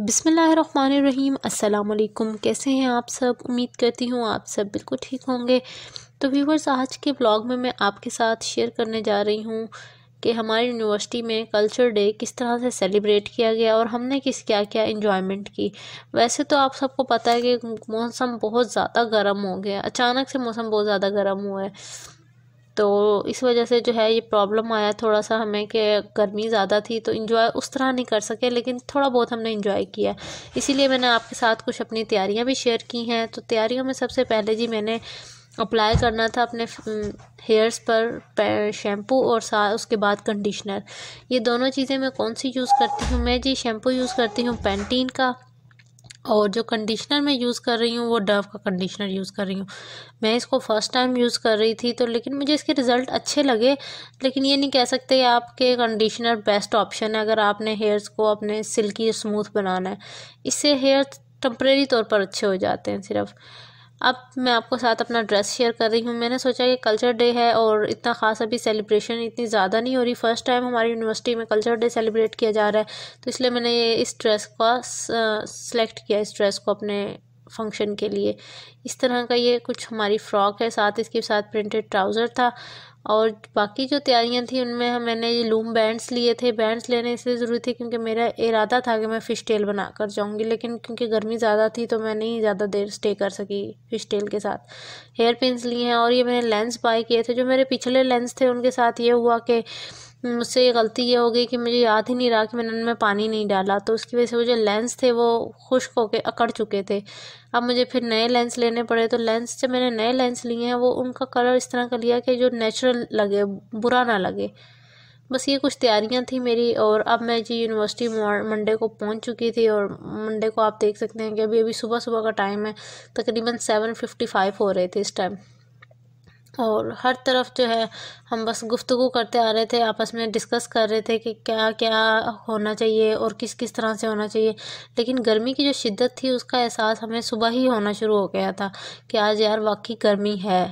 बिसमीम अल्लाम कैसे हैं आप सब उम्मीद करती हूँ आप सब बिल्कुल ठीक होंगे तो व्यूवर्स आज के ब्लॉग में मैं आपके साथ शेयर करने जा रही हूँ कि हमारी यूनिवर्सिटी में कल्चर डे किस तरह से सेलिब्रेट किया गया और हमने किस क्या क्या इन्जॉयमेंट की वैसे तो आप सबको पता है कि मौसम बहुत ज़्यादा गर्म हो गया अचानक से मौसम बहुत ज़्यादा गर्म हुआ है तो इस वजह से जो है ये प्रॉब्लम आया थोड़ा सा हमें कि गर्मी ज़्यादा थी तो इन्जॉय उस तरह नहीं कर सके लेकिन थोड़ा बहुत हमने इन्जॉय किया इसीलिए मैंने आपके साथ कुछ अपनी तैयारियाँ भी शेयर की हैं तो तैयारियों में सबसे पहले जी मैंने अप्लाई करना था अपने हेयर्स पर शैम्पू और सा उसके बाद कंडीशनर ये दोनों चीज़ें मैं कौन सी यूज़ करती हूँ मैं जी शैम्पू यूज़ करती हूँ पेंटीन का और जो कंडीशनर मैं यूज़ कर रही हूँ वो डव का कंडीशनर यूज़ कर रही हूँ मैं इसको फ़र्स्ट टाइम यूज़ कर रही थी तो लेकिन मुझे इसके रिज़ल्ट अच्छे लगे लेकिन ये नहीं कह सकते आपके कंडीशनर बेस्ट ऑप्शन है अगर आपने हेयर्स को अपने सिल्की स्मूथ बनाना है इससे हेयर टम्प्रेरी तौर पर अच्छे हो जाते हैं सिर्फ अब मैं आपको साथ अपना ड्रेस शेयर कर रही हूँ मैंने सोचा कि कल्चर डे है और इतना ख़ास अभी सेलिब्रेशन इतनी ज़्यादा नहीं हो रही फ़र्स्ट टाइम हमारी यूनिवर्सिटी में कल्चर डे सेलिब्रेट किया जा रहा है तो इसलिए मैंने ये इस ड्रेस का सेलेक्ट किया इस ड्रेस को अपने फंक्शन के लिए इस तरह का ये कुछ हमारी फ़्रॉक है साथ इसके साथ प्रिंटेड ट्राउज़र था और बाकी जो तैयारियां थी उनमें हम मैंने ये लूम बैंड्स लिए थे बैंड्स लेने इसलिए ज़रूरी थी क्योंकि मेरा इरादा था कि मैं फ़िश टेल बना कर जाऊँगी लेकिन क्योंकि गर्मी ज़्यादा थी तो मैं नहीं ज़्यादा देर स्टे कर सकी फ़िश टेल के साथ हेयर पिंस लिए हैं और ये मैंने लेंस बाय किए थे जो मेरे पिछले लेंस थे उनके साथ ये हुआ कि मुझसे गलती ये हो गई कि मुझे याद ही नहीं रहा कि मैंने उनमें पानी नहीं डाला तो उसकी वजह से वो जो लेंस थे वो खुश्क होकर अकड़ चुके थे अब मुझे फिर नए लेंस लेने पड़े तो लेंस जब मैंने नए लेंस लिए हैं वो उनका कलर इस तरह का लिया कि जो नेचुरल लगे बुरा ना लगे बस ये कुछ तैयारियां थी मेरी और अब मैं जी यूनिवर्सिटी मंडे को पहुंच चुकी थी और मंडे को आप देख सकते हैं कि अभी अभी सुबह सुबह का टाइम है तकरीबन सेवन फिफ्टी फाइव हो रहे थे इस टाइम और हर तरफ जो है हम बस गुफ्तु करते आ रहे थे आपस में डिस्कस कर रहे थे कि क्या क्या होना चाहिए और किस किस तरह से होना चाहिए लेकिन गर्मी की जो शिद्दत थी उसका एहसास हमें सुबह ही होना शुरू हो गया था कि आज यार वाकई गर्मी है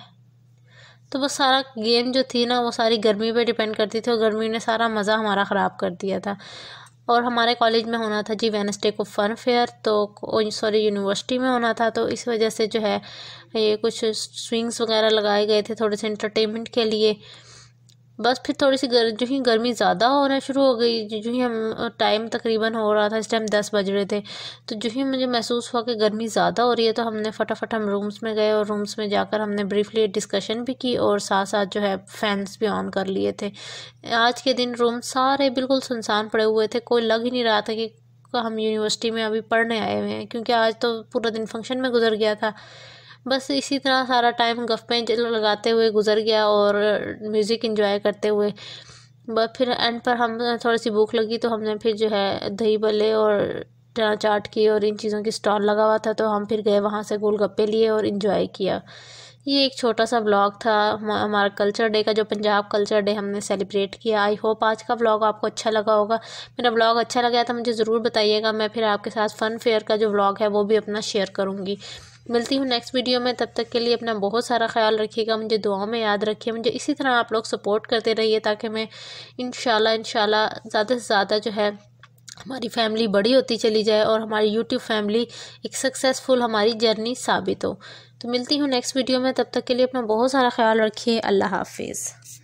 तो बस सारा गेम जो थी ना वो सारी गर्मी पे डिपेंड करती थी और गर्मी ने सारा मज़ा हमारा ख़राब कर दिया था और हमारे कॉलेज में होना था जी वेनसडे को फ़न फेयर तो सॉरी यूनिवर्सिटी में होना था तो इस वजह से जो है ये कुछ स्विंग्स वगैरह लगाए गए थे थोड़े से इंटरटेनमेंट के लिए बस फिर थोड़ी सी गर जो ही गर्मी ज़्यादा होना शुरू हो गई जो ही हम टाइम तकरीबन हो रहा था इस टाइम दस बज रहे थे तो जो ही मुझे महसूस हुआ कि गर्मी ज़्यादा हो रही है तो हमने फटाफट हम रूम्स में गए और रूम्स में जाकर हमने ब्रीफली डिस्कशन भी की और साथ साथ जो है फैंस भी ऑन कर लिए थे आज के दिन रूम सारे बिल्कुल सुनसान पड़े हुए थे कोई लग ही नहीं रहा था कि हम यूनिवर्सिटी में अभी पढ़ने आए हुए हैं क्योंकि आज तो पूरा दिन फंक्शन में गुजर गया था बस इसी तरह सारा टाइम गप्पें लगाते हुए गुजर गया और म्यूज़िक इन्जॉय करते हुए बस फिर एंड पर हम थोड़ी सी भूख लगी तो हमने फिर जो है दही भले और चना चाट की और इन चीज़ों की स्टॉल लगा हुआ था तो हम फिर गए वहाँ से गोलगप्पे लिए और इन्जॉय किया ये एक छोटा सा ब्लॉग था हमारा कल्चर डे का जो पंजाब कल्चर डे हमने सेलिब्रेट किया आई होप आज का ब्लॉग आपको अच्छा लगा होगा मेरा ब्लॉग अच्छा लगा था तो मुझे ज़रूर बताइएगा मैं फिर आपके साथ फ़न फेयर का जो ब्लॉग है वो भी अपना शेयर करूँगी मिलती हूँ नेक्स्ट वीडियो में तब तक के लिए अपना बहुत सारा ख्याल रखिएगा मुझे दुआओं में याद रखिए मुझे इसी तरह आप लोग सपोर्ट करते रहिए ताकि मैं इन शाला ज़्यादा से ज़्यादा जो है हमारी फैमिली बड़ी होती चली जाए और हमारी यूट्यूब फैमिली एक सक्सेसफुल हमारी जर्नी साबित हो तो मिलती हूँ नेक्स्ट वीडियो में तब तक के लिए अपना बहुत सारा ख्याल रखिए अल्लाह हाफिज़